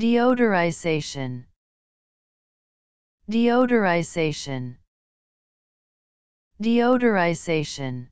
Deodorization Deodorization Deodorization